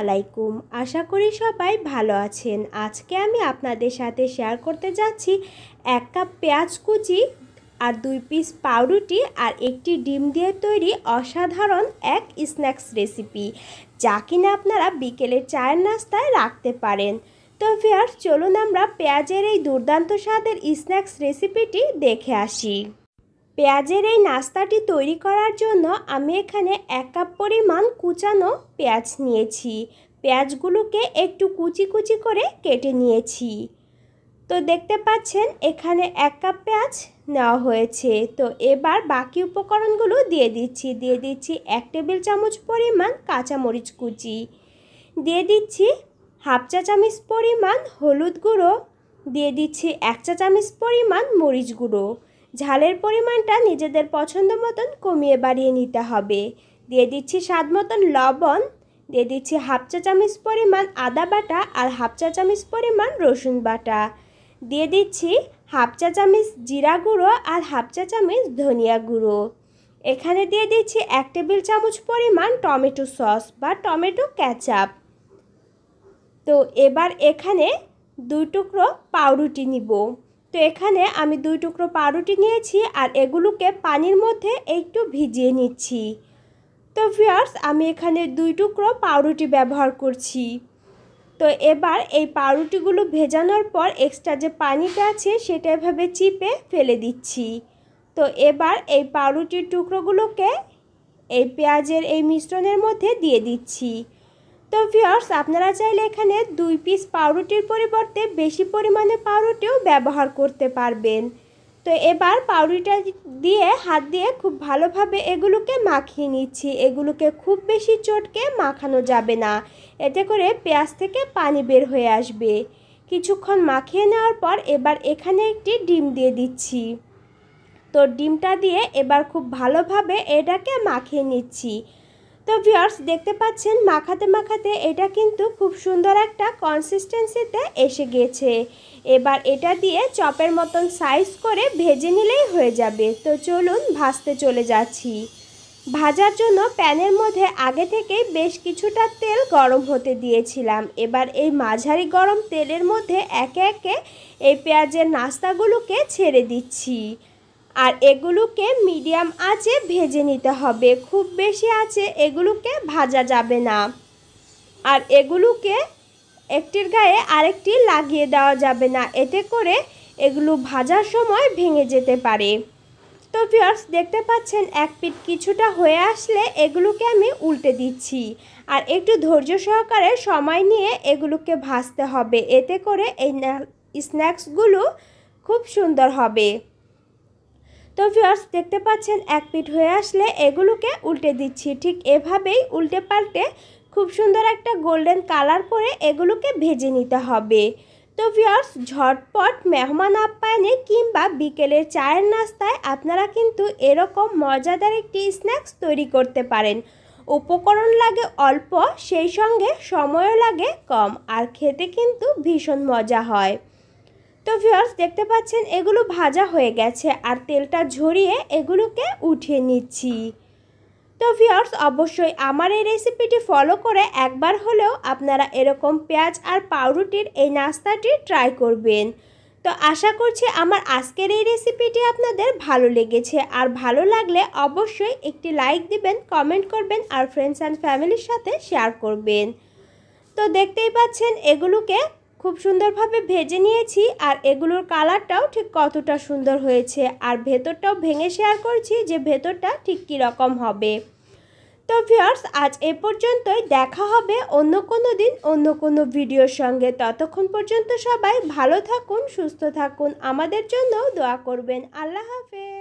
আলাইকুম আশা করি সবাই ভালো আছেন আজকে আমি আপনাদের সাথে শেয়ার করতে যাচ্ছি এক কাপ পেঁয়াজ কুচি আর দুই পিস পাউরুটি আর একটি ডিম দিয়ে তৈরি অসাধারণ এক স্ন্যাক্স রেসিপি যা কিনা আপনারা বিকেলের চায়ের নাস্তায় রাখতে পারেন তো ফেয়ার চলুন আমরা পেঁয়াজের এই দুর্দান্ত স্বাদের স্ন্যাক্স রেসিপিটি দেখে আসি পেঁয়াজের এই নাস্তাটি তৈরি করার জন্য আমি এখানে এক কাপ পরিমাণ কুচানো পেঁয়াজ নিয়েছি পেঁয়াজগুলোকে একটু কুচি কুচি করে কেটে নিয়েছি তো দেখতে পাচ্ছেন এখানে এক কাপ পেঁয়াজ নেওয়া হয়েছে তো এবার বাকি উপকরণগুলো দিয়ে দিচ্ছি দিয়ে দিচ্ছি এক টেবিল চামচ পরিমাণ কাঁচামরিচ কুচি দিয়ে দিচ্ছি হাফ চা চামচ পরিমাণ হলুদ গুঁড়ো দিয়ে দিচ্ছি এক চা চামচ পরিমাণ মরিচ গুঁড়ো ঝালের পরিমাণটা নিজেদের পছন্দ মতন কমিয়ে বাড়িয়ে নিতে হবে দিয়ে দিচ্ছি স্বাদ মতন লবণ দিয়ে দিচ্ছি হাফ চা চামচ পরিমাণ আদা বাটা আর হাফ চা চামচ পরিমাণ রসুন বাটা দিয়ে দিচ্ছি হাফ চা চামচ জিরা গুঁড়ো আর হাফ চা চামচ ধনিয়া গুঁড়ো এখানে দিয়ে দিচ্ছি এক টেবিল চামচ পরিমাণ টমেটো সস বা টমেটো ক্যাচাপ তো এবার এখানে দুই টুকরো পাউরুটি নিব তো এখানে আমি দুই টুকরো পাউরুটি নিয়েছি আর এগুলোকে পানির মধ্যে একটু ভিজিয়ে নিচ্ছি তো ভিয়ার্স আমি এখানে দুই টুকরো পাউরুটি ব্যবহার করছি তো এবার এই পাউরুটিগুলো ভেজানোর পর এক্সট্রা যে পানিটা আছে সেটা এভাবে চিপে ফেলে দিচ্ছি তো এবার এই পাউরুটির টুকরোগুলোকে এই পেঁয়াজের এই মিশ্রণের মধ্যে দিয়ে দিচ্ছি তো ভিওর্স আপনারা চাইলে এখানে দুই পিস পাউরুটির পরিবর্তে বেশি পরিমাণে পাউরুটিও ব্যবহার করতে পারবেন তো এবার পাউরুটা দিয়ে হাত দিয়ে খুব ভালোভাবে এগুলোকে মাখিয়ে নিচ্ছি এগুলোকে খুব বেশি চটকে মাখানো যাবে না এতে করে পেঁয়াজ থেকে পানি বের হয়ে আসবে কিছুক্ষণ মাখিয়ে নেওয়ার পর এবার এখানে একটি ডিম দিয়ে দিচ্ছি তো ডিমটা দিয়ে এবার খুব ভালোভাবে এটাকে মাখিয়ে নিচ্ছি তো ভিউয়ার্স দেখতে পাচ্ছেন মাখাতে মাখাতে এটা কিন্তু খুব সুন্দর একটা কনসিস্টেন্সিতে এসে গিয়েছে এবার এটা দিয়ে চপের মতন সাইজ করে ভেজে নিলেই হয়ে যাবে তো চলুন ভাজতে চলে যাচ্ছি ভাজার জন্য প্যানের মধ্যে আগে থেকেই বেশ কিছুটা তেল গরম হতে দিয়েছিলাম এবার এই মাঝারি গরম তেলের মধ্যে একে একে এই পেঁয়াজের নাস্তাগুলোকে ছেড়ে দিচ্ছি আর এগুলোকে মিডিয়াম আঁচে ভেজে নিতে হবে খুব বেশি আছে এগুলোকে ভাজা যাবে না আর এগুলোকে একটির গায়ে আরেকটি লাগিয়ে দেওয়া যাবে না এতে করে এগুলো ভাজার সময় ভেঙে যেতে পারে তো ভিউয়ার্স দেখতে পাচ্ছেন এক পিট কিছুটা হয়ে আসলে এগুলোকে আমি উল্টে দিচ্ছি আর একটু ধৈর্য সহকারে সময় নিয়ে এগুলোকে ভাজতে হবে এতে করে এই স্ন্যাক্সগুলো খুব সুন্দর হবে তো ভিউয়ার্স দেখতে পাচ্ছেন এক পিঠ হয়ে আসলে এগুলোকে উল্টে দিচ্ছি ঠিক এভাবেই উল্টে পাল্টে খুব সুন্দর একটা গোল্ডেন কালার করে এগুলোকে ভেজে নিতে হবে তো ভিউয়ার্স ঝটপট মেহমান আপ্যায়নে কিংবা বিকেলের চায়ের নাস্তায় আপনারা কিন্তু এরকম মজাদার একটি স্ন্যাক্স তৈরি করতে পারেন উপকরণ লাগে অল্প সেই সঙ্গে সময়ও লাগে কম আর খেতে কিন্তু ভীষণ মজা হয় তো ভিউয়ার্স দেখতে পাচ্ছেন এগুলো ভাজা হয়ে গেছে আর তেলটা ঝরিয়ে এগুলোকে উঠিয়ে নিচ্ছি তো ভিউয়ার্স অবশ্যই আমার এই রেসিপিটি ফলো করে একবার হলেও আপনারা এরকম পেঁয়াজ আর পাউরুটির এই নাস্তাটি ট্রাই করবেন তো আশা করছি আমার আজকের এই রেসিপিটি আপনাদের ভালো লেগেছে আর ভালো লাগলে অবশ্যই একটি লাইক দিবেন কমেন্ট করবেন আর ফ্রেন্ডস অ্যান্ড ফ্যামিলির সাথে শেয়ার করবেন তো দেখতেই পাচ্ছেন এগুলোকে খুব সুন্দরভাবে ভেজে নিয়েছি আর এগুলোর কালারটাও ঠিক কতটা সুন্দর হয়েছে আর ভেতরটাও ভেঙে শেয়ার করছি যে ভেতরটা ঠিক কীরকম হবে তো ভিউয়ার্স আজ এ পর্যন্তই দেখা হবে অন্য কোনো দিন অন্য কোনো ভিডিওর সঙ্গে ততক্ষণ পর্যন্ত সবাই ভালো থাকুন সুস্থ থাকুন আমাদের জন্য দোয়া করবেন আল্লাহ হাফেজ